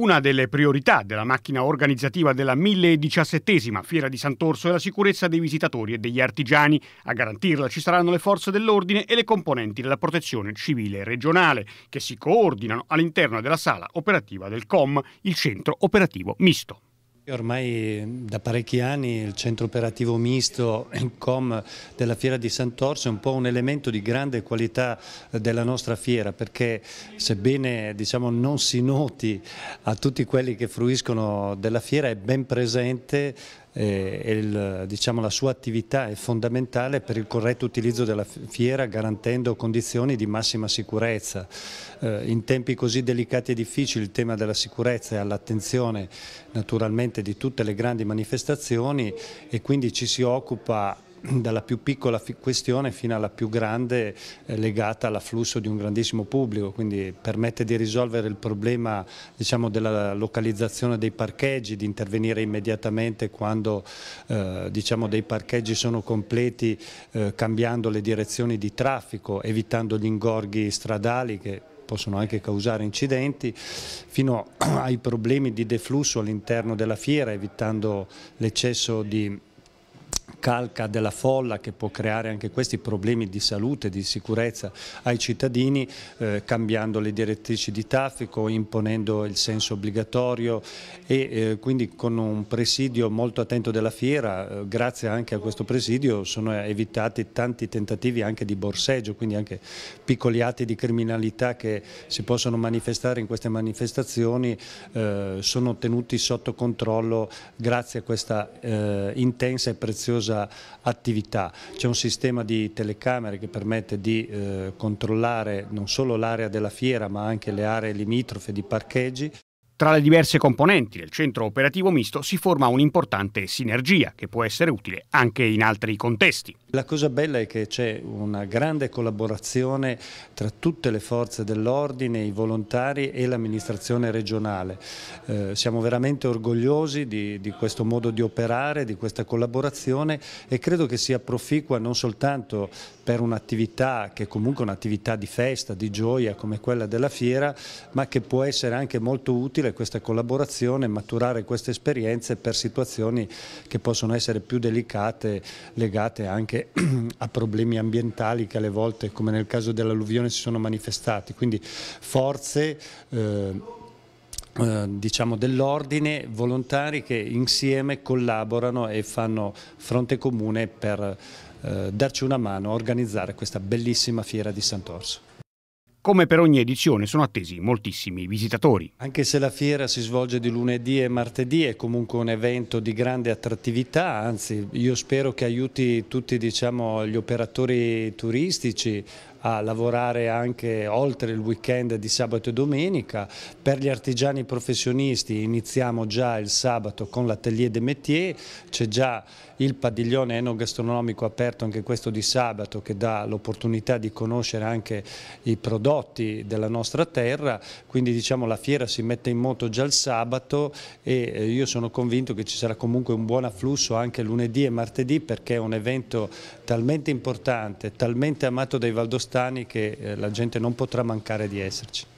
Una delle priorità della macchina organizzativa della 1017 Fiera di Sant'Orso è la sicurezza dei visitatori e degli artigiani. A garantirla ci saranno le forze dell'ordine e le componenti della protezione civile regionale, che si coordinano all'interno della sala operativa del COM, il centro operativo misto. Ormai da parecchi anni il centro operativo misto Com della Fiera di Sant'Orso è un po' un elemento di grande qualità eh, della nostra fiera perché sebbene diciamo, non si noti a tutti quelli che fruiscono della fiera è ben presente eh, e il, diciamo, la sua attività è fondamentale per il corretto utilizzo della fiera garantendo condizioni di massima sicurezza. Eh, in tempi così delicati e difficili il tema della sicurezza è all'attenzione naturalmente di tutte le grandi manifestazioni e quindi ci si occupa dalla più piccola questione fino alla più grande eh, legata all'afflusso di un grandissimo pubblico, quindi permette di risolvere il problema diciamo, della localizzazione dei parcheggi, di intervenire immediatamente quando eh, diciamo, dei parcheggi sono completi eh, cambiando le direzioni di traffico, evitando gli ingorghi stradali che possono anche causare incidenti, fino ai problemi di deflusso all'interno della fiera, evitando l'eccesso di calca della folla che può creare anche questi problemi di salute, di sicurezza ai cittadini, eh, cambiando le direttrici di traffico, imponendo il senso obbligatorio e eh, quindi con un presidio molto attento della fiera, eh, grazie anche a questo presidio sono evitati tanti tentativi anche di borseggio, quindi anche piccoli atti di criminalità che si possono manifestare in queste manifestazioni eh, sono tenuti sotto controllo grazie a questa eh, intensa e preziosa vigorosa attività. C'è un sistema di telecamere che permette di eh, controllare non solo l'area della fiera ma anche le aree limitrofe di parcheggi. Tra le diverse componenti del centro operativo misto si forma un'importante sinergia che può essere utile anche in altri contesti. La cosa bella è che c'è una grande collaborazione tra tutte le forze dell'ordine, i volontari e l'amministrazione regionale. Eh, siamo veramente orgogliosi di, di, questo modo di operare, di questa collaborazione e credo che sia proficua non soltanto per un'attività che è comunque un'attività di festa, di gioia come quella della fiera, ma che può essere anche molto utile questa collaborazione, maturare queste esperienze per situazioni che possono essere più delicate legate anche anche a problemi ambientali che alle volte, come nel caso dell'alluvione, si sono manifestati. Quindi forze eh, eh, diciamo dell'ordine, volontari che insieme collaborano e fanno fronte comune per eh, darci una mano a organizzare questa bellissima fiera di Sant'Orso. Come per ogni edizione sono attesi moltissimi visitatori. Anche se la fiera si svolge di lunedì e martedì è comunque un evento di grande attrattività, anzi io spero che aiuti tutti diciamo, gli operatori turistici a lavorare anche oltre il weekend di sabato e domenica. Per gli artigiani professionisti iniziamo già il sabato con l'atelier de métiers, c'è già il padiglione enogastronomico aperto anche questo di sabato che dà l'opportunità di conoscere anche i prodotti della nostra terra, quindi diciamo la fiera si mette in moto già il sabato e eh, io sono convinto che ci sarà comunque un buon afflusso anche lunedì e martedì perché è un evento talmente importante, talmente amato dai valdostani Costani che eh, la gente non potrà mancare di esserci.